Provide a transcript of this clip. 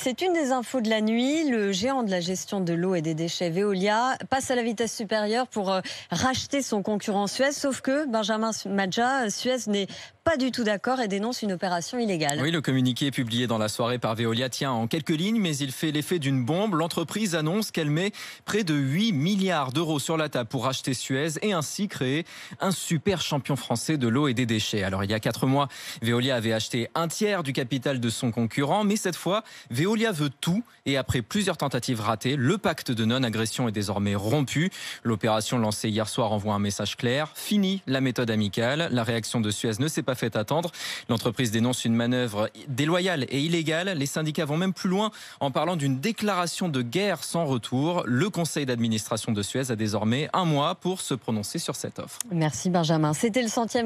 C'est une des infos de la nuit. Le géant de la gestion de l'eau et des déchets Veolia passe à la vitesse supérieure pour euh, racheter son concurrent Suez. Sauf que Benjamin Madja, euh, Suez n'est pas du tout d'accord et dénonce une opération illégale. Oui, le communiqué publié dans la soirée par Veolia tient en quelques lignes, mais il fait l'effet d'une bombe. L'entreprise annonce qu'elle met près de 8 milliards d'euros sur la table pour acheter Suez et ainsi créer un super champion français de l'eau et des déchets. Alors, il y a quatre mois, Veolia avait acheté un tiers du capital de son concurrent, mais cette fois, Veolia veut tout et après plusieurs tentatives ratées, le pacte de non-agression est désormais rompu. L'opération lancée hier soir envoie un message clair. Fini la méthode amicale. La réaction de Suez ne s'est pas fait attendre. L'entreprise dénonce une manœuvre déloyale et illégale. Les syndicats vont même plus loin en parlant d'une déclaration de guerre sans retour. Le conseil d'administration de Suez a désormais un mois pour se prononcer sur cette offre. Merci Benjamin. C'était le centième.